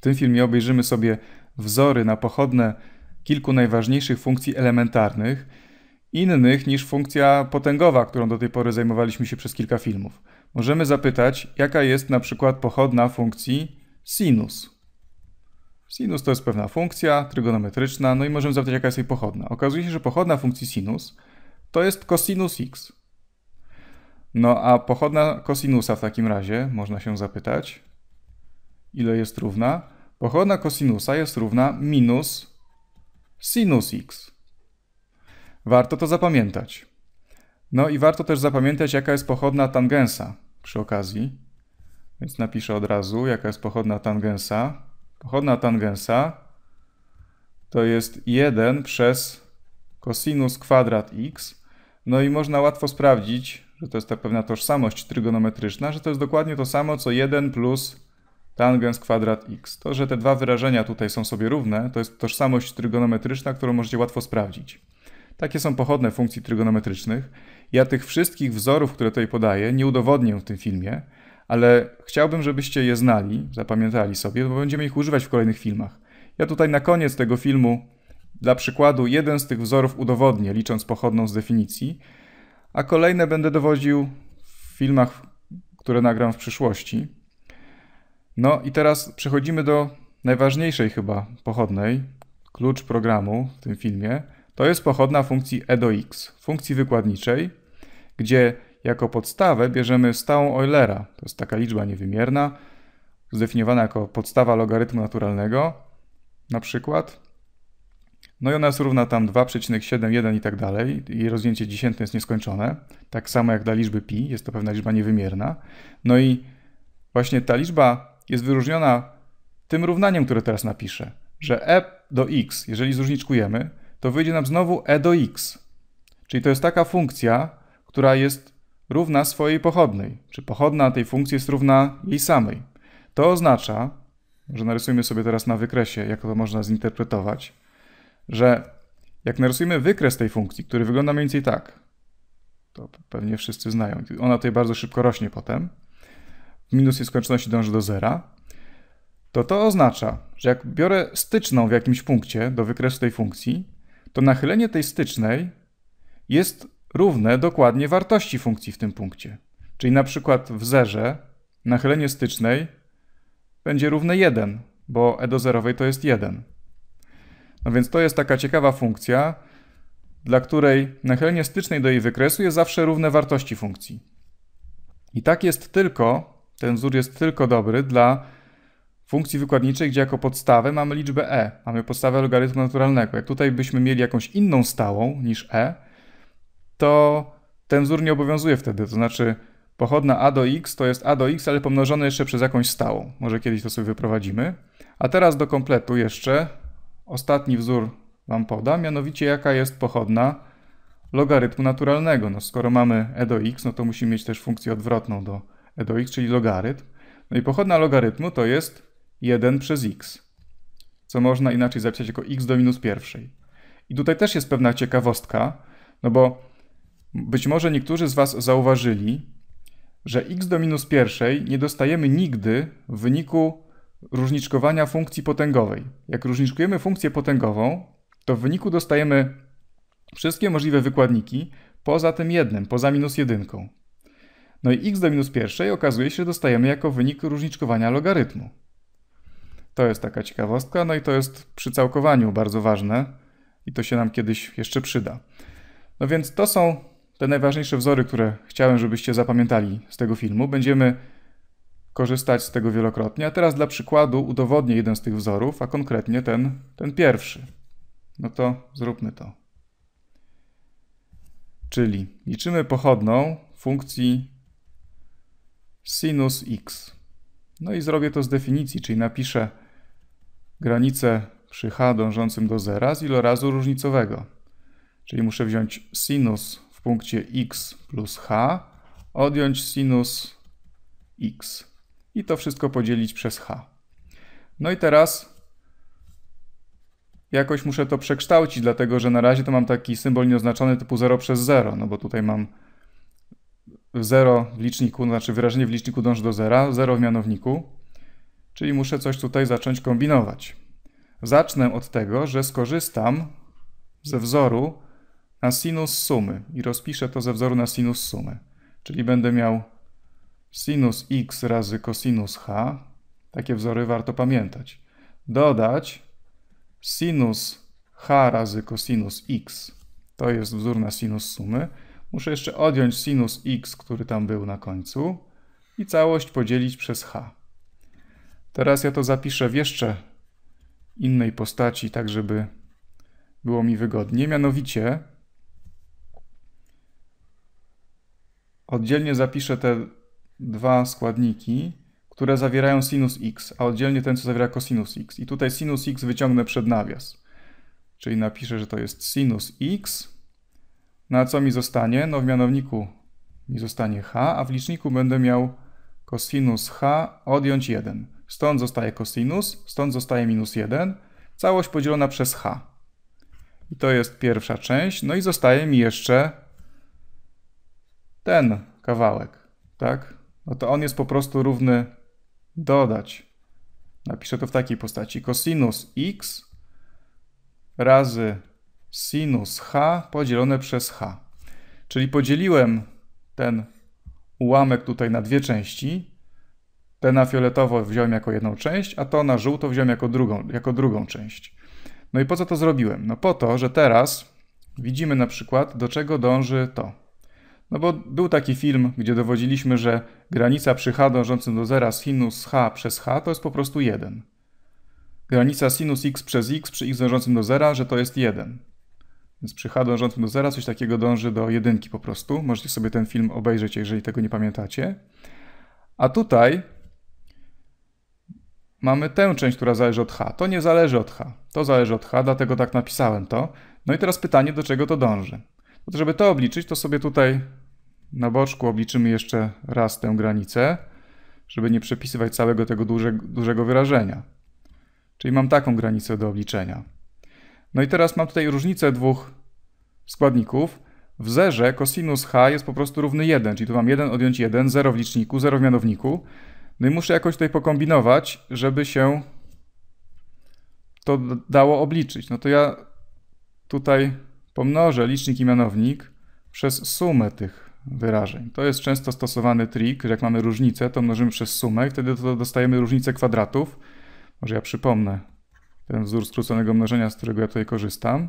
W tym filmie obejrzymy sobie wzory na pochodne kilku najważniejszych funkcji elementarnych, innych niż funkcja potęgowa, którą do tej pory zajmowaliśmy się przez kilka filmów. Możemy zapytać, jaka jest na przykład pochodna funkcji sinus. Sinus to jest pewna funkcja trygonometryczna, no i możemy zapytać, jaka jest jej pochodna. Okazuje się, że pochodna funkcji sinus to jest cosinus x. No a pochodna cosinusa w takim razie, można się zapytać, ile jest równa? Pochodna kosinusa jest równa minus sinus x. Warto to zapamiętać. No i warto też zapamiętać, jaka jest pochodna tangensa przy okazji. Więc napiszę od razu, jaka jest pochodna tangensa. Pochodna tangensa to jest 1 przez kosinus kwadrat x. No i można łatwo sprawdzić, że to jest ta pewna tożsamość trygonometryczna, że to jest dokładnie to samo co 1 plus tangens kwadrat x. To, że te dwa wyrażenia tutaj są sobie równe, to jest tożsamość trygonometryczna, którą możecie łatwo sprawdzić. Takie są pochodne funkcji trygonometrycznych. Ja tych wszystkich wzorów, które tutaj podaję, nie udowodnię w tym filmie, ale chciałbym, żebyście je znali, zapamiętali sobie, bo będziemy ich używać w kolejnych filmach. Ja tutaj na koniec tego filmu, dla przykładu, jeden z tych wzorów udowodnię, licząc pochodną z definicji, a kolejne będę dowodził w filmach, które nagram w przyszłości. No i teraz przechodzimy do najważniejszej chyba pochodnej, klucz programu w tym filmie. To jest pochodna funkcji e do x, funkcji wykładniczej, gdzie jako podstawę bierzemy stałą Eulera, to jest taka liczba niewymierna, zdefiniowana jako podstawa logarytmu naturalnego, na przykład. No i ona jest równa tam 2,71 i tak dalej. Jej rozdjęcie dziesiętne jest nieskończone. Tak samo jak dla liczby pi, jest to pewna liczba niewymierna. No i właśnie ta liczba jest wyróżniona tym równaniem, które teraz napiszę, że e do x, jeżeli zróżniczkujemy, to wyjdzie nam znowu e do x. Czyli to jest taka funkcja, która jest równa swojej pochodnej, czy pochodna tej funkcji jest równa jej samej. To oznacza, że narysujmy sobie teraz na wykresie, jak to można zinterpretować, że jak narysujemy wykres tej funkcji, który wygląda mniej więcej tak, to pewnie wszyscy znają, ona tutaj bardzo szybko rośnie potem, minus nieskończoności dąży do zera, to to oznacza, że jak biorę styczną w jakimś punkcie do wykresu tej funkcji, to nachylenie tej stycznej jest równe dokładnie wartości funkcji w tym punkcie. Czyli na przykład w zerze nachylenie stycznej będzie równe 1, bo e do zerowej to jest 1. No więc to jest taka ciekawa funkcja, dla której nachylenie stycznej do jej wykresu jest zawsze równe wartości funkcji. I tak jest tylko ten wzór jest tylko dobry dla funkcji wykładniczej, gdzie jako podstawę mamy liczbę e. Mamy podstawę logarytmu naturalnego. Jak tutaj byśmy mieli jakąś inną stałą niż e, to ten wzór nie obowiązuje wtedy. To znaczy pochodna a do x to jest a do x, ale pomnożone jeszcze przez jakąś stałą. Może kiedyś to sobie wyprowadzimy. A teraz do kompletu jeszcze ostatni wzór wam podam, mianowicie jaka jest pochodna logarytmu naturalnego. No, skoro mamy e do x, no to musimy mieć też funkcję odwrotną do e do x, czyli logarytm. No i pochodna logarytmu to jest 1 przez x, co można inaczej zapisać jako x do minus pierwszej. I tutaj też jest pewna ciekawostka, no bo być może niektórzy z Was zauważyli, że x do minus pierwszej nie dostajemy nigdy w wyniku różniczkowania funkcji potęgowej. Jak różniczkujemy funkcję potęgową, to w wyniku dostajemy wszystkie możliwe wykładniki poza tym jednym, poza minus jedynką. No i x do minus pierwszej okazuje się, że dostajemy jako wynik różniczkowania logarytmu. To jest taka ciekawostka, no i to jest przy całkowaniu bardzo ważne i to się nam kiedyś jeszcze przyda. No więc to są te najważniejsze wzory, które chciałem, żebyście zapamiętali z tego filmu. Będziemy korzystać z tego wielokrotnie, a teraz dla przykładu udowodnię jeden z tych wzorów, a konkretnie ten, ten pierwszy. No to zróbmy to. Czyli liczymy pochodną funkcji sinus x. No i zrobię to z definicji, czyli napiszę granicę przy h dążącym do zera z ilorazu różnicowego. Czyli muszę wziąć sinus w punkcie x plus h, odjąć sinus x i to wszystko podzielić przez h. No i teraz jakoś muszę to przekształcić, dlatego że na razie to mam taki symbol nieoznaczony typu 0 przez 0, no bo tutaj mam 0 w liczniku, znaczy wyrażenie w liczniku dąży do zera, 0 w mianowniku, czyli muszę coś tutaj zacząć kombinować. Zacznę od tego, że skorzystam ze wzoru na sinus sumy i rozpiszę to ze wzoru na sinus sumy. Czyli będę miał sinus x razy cosinus h, takie wzory warto pamiętać, dodać sinus h razy cosinus x, to jest wzór na sinus sumy, Muszę jeszcze odjąć sinus x, który tam był na końcu i całość podzielić przez h. Teraz ja to zapiszę w jeszcze innej postaci, tak żeby było mi wygodnie. Mianowicie oddzielnie zapiszę te dwa składniki, które zawierają sinus x, a oddzielnie ten, co zawiera cosinus x. I tutaj sinus x wyciągnę przed nawias. Czyli napiszę, że to jest sinus x no a co mi zostanie? No w mianowniku mi zostanie h, a w liczniku będę miał cosinus h odjąć 1. Stąd zostaje cosinus, stąd zostaje minus 1. Całość podzielona przez h. I to jest pierwsza część. No i zostaje mi jeszcze ten kawałek, tak? No to on jest po prostu równy dodać. Napiszę to w takiej postaci. Cosinus x razy sinus h podzielone przez h. Czyli podzieliłem ten ułamek tutaj na dwie części. Te na fioletowo wziąłem jako jedną część, a to na żółto wziąłem jako drugą, jako drugą część. No i po co to zrobiłem? No po to, że teraz widzimy na przykład, do czego dąży to. No bo był taki film, gdzie dowodziliśmy, że granica przy h dążącym do zera sinus h przez h to jest po prostu 1. Granica sinus x przez x przy x dążącym do zera, że to jest 1. Więc przy H dążącym do zera coś takiego dąży do jedynki po prostu. Możecie sobie ten film obejrzeć, jeżeli tego nie pamiętacie. A tutaj mamy tę część, która zależy od H. To nie zależy od H. To zależy od H, dlatego tak napisałem to. No i teraz pytanie, do czego to dąży. No to, żeby to obliczyć, to sobie tutaj na boczku obliczymy jeszcze raz tę granicę, żeby nie przepisywać całego tego duże, dużego wyrażenia. Czyli mam taką granicę do obliczenia. No i teraz mam tutaj różnicę dwóch składników. W zerze cosinus h jest po prostu równy 1, czyli tu mam 1 odjąć 1, 0 w liczniku, 0 w mianowniku. No i muszę jakoś tutaj pokombinować, żeby się to dało obliczyć. No to ja tutaj pomnożę licznik i mianownik przez sumę tych wyrażeń. To jest często stosowany trik, że jak mamy różnicę, to mnożymy przez sumę i wtedy to dostajemy różnicę kwadratów. Może ja przypomnę ten wzór skróconego mnożenia, z którego ja tutaj korzystam,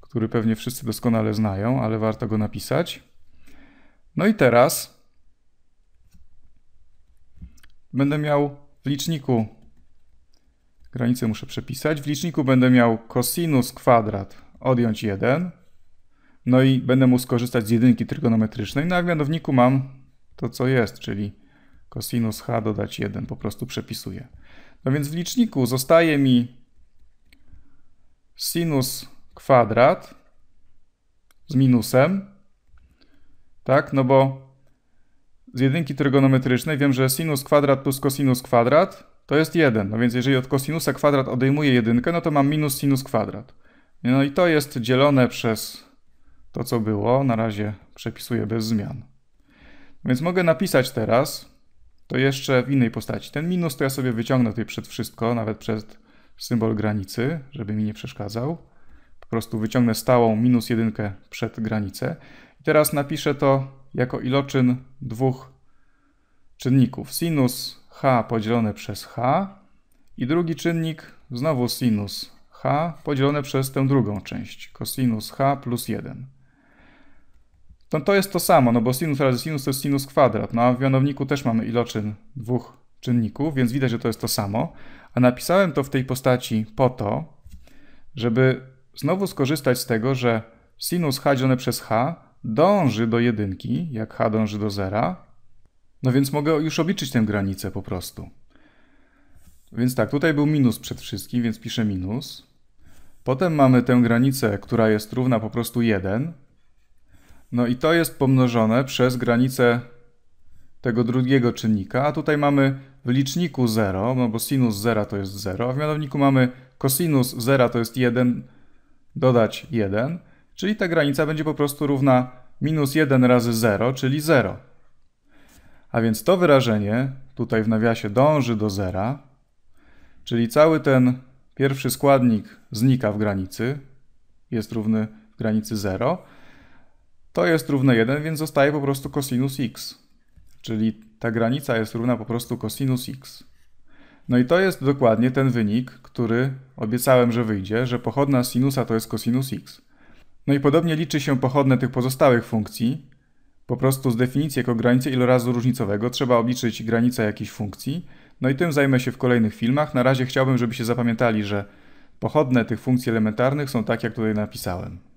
który pewnie wszyscy doskonale znają, ale warto go napisać. No i teraz będę miał w liczniku, granicę muszę przepisać, w liczniku będę miał kosinus kwadrat odjąć 1, no i będę mógł skorzystać z jedynki trygonometrycznej, no a w mianowniku mam to, co jest, czyli kosinus h dodać 1, po prostu przepisuję. No więc w liczniku zostaje mi sinus kwadrat z minusem, tak, no bo z jedynki trygonometrycznej wiem, że sinus kwadrat plus kosinus kwadrat to jest 1. No więc jeżeli od kosinusa kwadrat odejmuję jedynkę, no to mam minus sinus kwadrat. No i to jest dzielone przez to, co było. Na razie przepisuję bez zmian. Więc mogę napisać teraz to jeszcze w innej postaci. Ten minus to ja sobie wyciągnę tutaj przed wszystko, nawet przed symbol granicy, żeby mi nie przeszkadzał. Po prostu wyciągnę stałą minus jedynkę przed granicę. I teraz napiszę to jako iloczyn dwóch czynników. Sinus h podzielone przez h i drugi czynnik znowu sinus h podzielone przez tę drugą część. Kosinus h plus 1 to, no to jest to samo, no bo sinus razy sinus to jest sinus kwadrat. No a w mianowniku też mamy iloczyn dwóch czynników, więc widać, że to jest to samo. A napisałem to w tej postaci po to, żeby znowu skorzystać z tego, że sinus h dzielone przez h dąży do jedynki, jak h dąży do zera. No więc mogę już obliczyć tę granicę po prostu. Więc tak, tutaj był minus przed wszystkim, więc piszę minus. Potem mamy tę granicę, która jest równa po prostu 1, no i to jest pomnożone przez granicę tego drugiego czynnika, a tutaj mamy w liczniku 0, no bo sinus 0 to jest 0, a w mianowniku mamy cosinus 0 to jest 1, dodać 1, czyli ta granica będzie po prostu równa minus 1 razy 0, czyli 0. A więc to wyrażenie tutaj w nawiasie dąży do zera, czyli cały ten pierwszy składnik znika w granicy, jest równy w granicy 0, to jest równe 1, więc zostaje po prostu cosinus x. Czyli ta granica jest równa po prostu cosinus x. No i to jest dokładnie ten wynik, który obiecałem, że wyjdzie, że pochodna sinusa to jest cosinus x. No i podobnie liczy się pochodne tych pozostałych funkcji. Po prostu z definicji jako granicę ilorazu różnicowego trzeba obliczyć granicę jakiejś funkcji. No i tym zajmę się w kolejnych filmach. Na razie chciałbym, żebyście zapamiętali, że pochodne tych funkcji elementarnych są tak, jak tutaj napisałem.